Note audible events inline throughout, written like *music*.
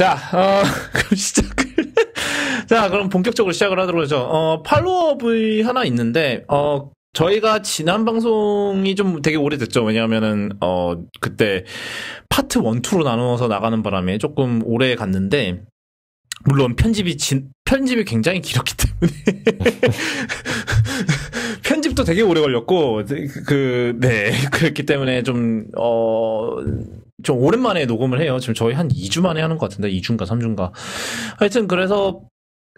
자, 어, *laughs* 그럼 시작을. 자, 그럼 본격적으로 시작을 하도록 하죠. 어, 팔로업이 하나 있는데, 어, 저희가 지난 방송이 좀 되게 오래됐죠. 왜냐하면은, 어, 그때 파트 1, 2로 나누어서 나가는 바람에 조금 오래 갔는데, 물론 편집이 진, 편집이 굉장히 길었기 때문에 *laughs* 편집도 되게 오래 걸렸고 그네 그, 네. 그랬기 때문에 좀어 좀 오랜만에 녹음을 해요. 지금 저희 한 2주 만에 하는 것 같은데 2주인가 3주인가. 하여튼 그래서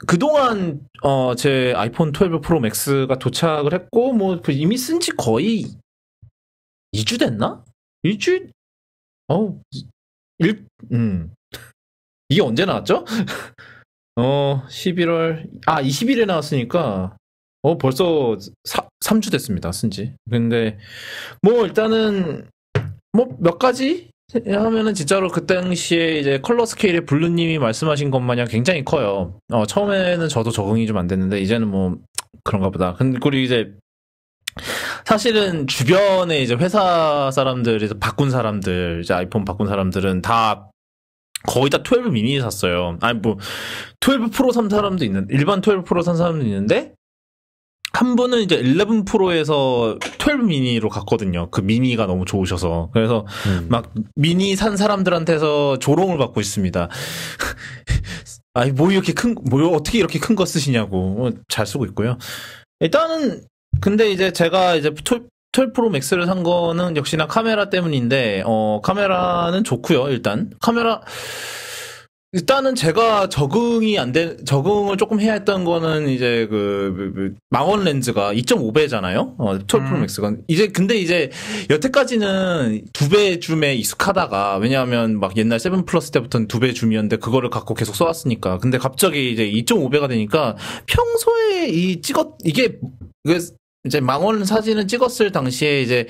그동안 어제 아이폰 12 프로 맥스가 도착을 했고 뭐 그 이미 쓴 지 거의 2주 됐나? 1주 어 일, 음. 이게 언제 나왔죠? *laughs* 어, 11월 아, 20일에 나왔으니까 어 벌써 사, 3주 됐습니다. 쓴 지. 근데 뭐 일단은 뭐 몇 가지 예, 하면은 진짜로 그 당시에 이제 컬러 스케일의 블루님이 말씀하신 것 마냥 굉장히 커요. 어, 처음에는 저도 적응이 좀 안 됐는데 이제는 뭐 그런가 보다. 근데 그리고 이제 사실은 주변에 이제 회사 사람들에서 바꾼 사람들, 이제 아이폰 바꾼 사람들은 다 거의 다 12 미니 샀어요. 아니 뭐 12 프로 산 사람도 있는 일반 12 프로 산 사람도 있는데 한 분은 이제 11 프로에서 12 미니로 갔거든요. 그 미니가 너무 좋으셔서. 그래서 음. 막 미니 산 사람들한테서 조롱을 받고 있습니다. *laughs* 아니, 뭐 이렇게 큰, 뭐 어떻게 이렇게 큰 거 쓰시냐고. 어, 잘 쓰고 있고요. 일단은, 근데 이제 제가 이제 톨, 프로 맥스를 산 거는 역시나 카메라 때문인데, 어, 카메라는 좋고요 일단. 카메라, 일단은 제가 적응이 안 돼, 적응을 조금 해야 했던 거는 이제 그, 그, 그 망원 렌즈가 2.5배잖아요? 어, 1 프로맥스가. 음. 이제, 근데 이제 여태까지는 2배 줌에 익숙하다가, 왜냐하면 막 옛날 세븐 플러스 때부터는 2배 줌이었는데 그거를 갖고 계속 써왔으니까. 근데 갑자기 이제 2.5배가 되니까 평소에 이 찍었, 이게, 그 이제 망원 사진을 찍었을 당시에 이제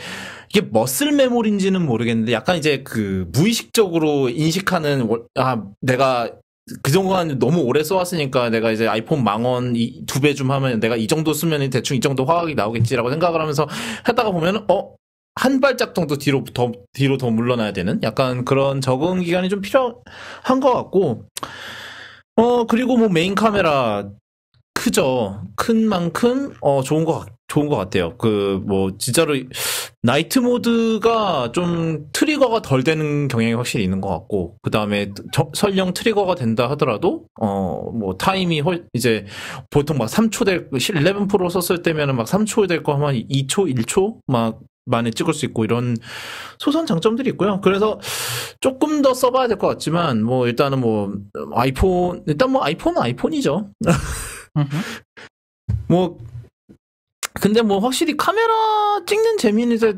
이게 머슬 메모리인지는 모르겠는데 약간 이제 그 무의식적으로 인식하는 아 내가 그 정도는 너무 오래 써왔으니까 내가 이제 아이폰 망원 두배좀 하면 내가 이 정도 쓰면 대충 이 정도 화각이 나오겠지라고 생각을 하면서 하다가 보면 어? 한 발짝 정도 뒤로 더, 뒤로 더 물러나야 되는 약간 그런 적응 기간이 좀 필요한 것 같고 어 그리고 뭐 메인 카메라 크죠 큰 만큼 어 좋은 것 좋은 것 같아요. 그 뭐 진짜로 나이트 모드가 좀 트리거가 덜 되는 경향이 확실히 있는 것 같고 그 다음에 설령 트리거가 된다 하더라도 어 뭐 타임이 훨 이제 보통 막 3초 될11 프로 썼을 때면은 막 3초 될 거 하면 2초 1초 막 만에 찍을 수 있고 이런 소선 장점들이 있고요. 그래서 조금 더 써봐야 될 것 같지만 뭐 일단은 뭐 아이폰 일단 뭐 아이폰은 아이폰이죠. 뭐 근데 뭐 확실히 카메라 찍는 재미는 이제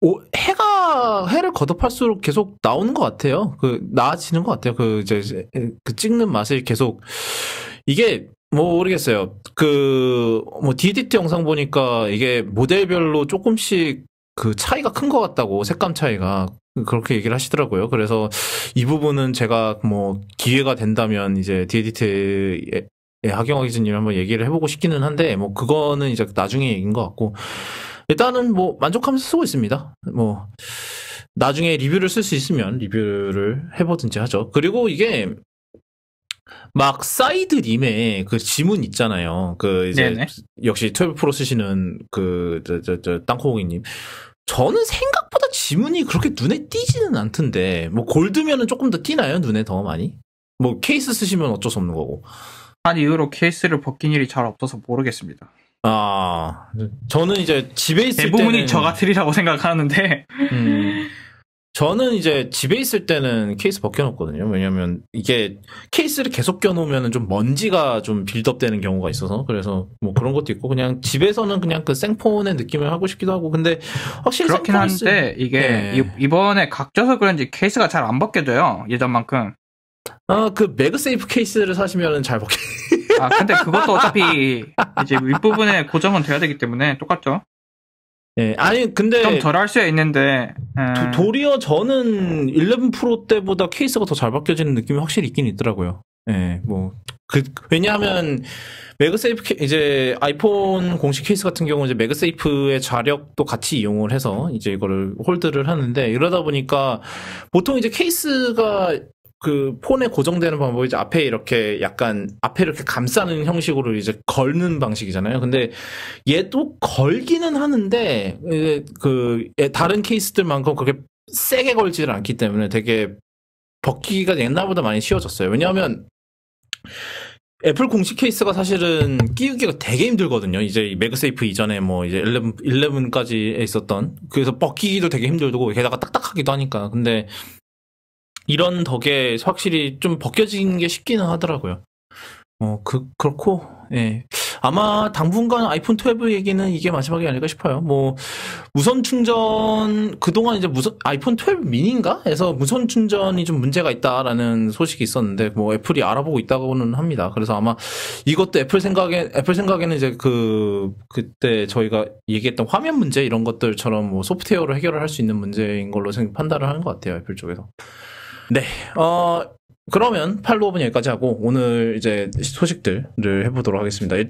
오, 해가 해를 거듭할수록 계속 나오는 것 같아요. 그 나아지는 것 같아요. 그 이제 그 찍는 맛을 계속 이게 뭐 모르겠어요. 그 뭐 DDT 영상 보니까 이게 모델별로 조금씩 그 차이가 큰 것 같다고 색감 차이가 그렇게 얘기를 하시더라고요. 그래서 이 부분은 제가 뭐 기회가 된다면 이제 DDT에 예, 하경화 기자님 한번 얘기를 해보고 싶기는 한데 뭐 그거는 이제 나중에 얘기인 것 같고 일단은 뭐 만족하면서 쓰고 있습니다. 뭐 나중에 리뷰를 쓸 수 있으면 리뷰를 해보든지 하죠. 그리고 이게 막 사이드림에 그 지문 있잖아요. 그 이제 네네. 역시 12 프로 쓰시는 그 저저저 땅콩이님 저는 생각보다 지문이 그렇게 눈에 띄지는 않던데 뭐 골드면은 조금 더 띄나요 눈에 더 많이? 뭐 케이스 쓰시면 어쩔 수 없는 거고. 한 이후로 케이스를 벗긴 일이 잘 없어서 모르겠습니다. 아, 저는 이제 집에 있을 대부분이 때는... 저 같으리라고 *laughs* 생각하는데. 음, 저는 이제 집에 있을 때는 케이스 벗겨놓거든요. 왜냐면 이게 케이스를 계속 껴놓으면 좀 먼지가 좀 빌드업되는 경우가 있어서 그래서 뭐 그런 것도 있고 그냥 집에서는 그냥 그 생폰의 느낌을 하고 싶기도 하고 근데 확실히 그렇긴 한데 있을... 이게 네. 이번에 각져서 그런지 케이스가 잘 안 벗겨져요 예전만큼. 아, 그 매그세이프 케이스를 사시면은 잘 먹게. 아, 근데 그것도 어차피 이제 윗부분에 고정은 돼야 되기 때문에 똑같죠. 예, 네, 아니 근데 좀 덜 할 수 있는데 음. 도, 리어 저는 11 프로 때보다 케이스가 더 잘벗겨지는 느낌이 확실히 있긴 있더라고요. 예, 뭐. 그, 왜냐하면, 매그세이프, 케, 이제, 아이폰 공식 케이스 같은 경우 이제 매그세이프의 자력도 같이 이용을 해서 이제 이거를 홀드를 하는데, 이러다 보니까, 보통 이제 케이스가 그 폰에 고정되는 방법이 이제 앞에 이렇게 약간 앞에 이렇게 감싸는 형식으로 이제 걸는 방식이잖아요. 근데 얘도 걸기는 하는데 그 다른 케이스들만큼 그렇게 세게 걸지를 않기 때문에 되게 벗기가 기 옛날보다 많이 쉬워졌어요. 왜냐하면 애플 공식 케이스가 사실은 끼우기가 되게 힘들거든요. 이제 매그세이프 이전에 뭐 이제 11, 11까지 있었던 그래서 벗기기도 되게 힘들고 게다가 딱딱하기도 하니까. 근데 이런 덕에 확실히 좀 벗겨지는 게 쉽기는 하더라고요. 어, 그, 그렇고, 예. 아마 당분간 아이폰 12 얘기는 이게 마지막이 아닐까 싶어요. 뭐, 무선 충전, 그동안 이제 무선, 아이폰 12 미니인가? 에서 무선 충전이 좀 문제가 있다라는 소식이 있었는데, 뭐, 애플이 알아보고 있다고는 합니다. 그래서 아마 이것도 애플 생각에, 애플 생각에는 이제 그, 그때 저희가 얘기했던 화면 문제 이런 것들처럼 뭐 소프트웨어로 해결을 할 수 있는 문제인 걸로 판단을 하는 것 같아요. 애플 쪽에서. 네. 어, 그러면 팔로업은 여기까지 하고 오늘 이제 소식들을 해보도록 하겠습니다. 일단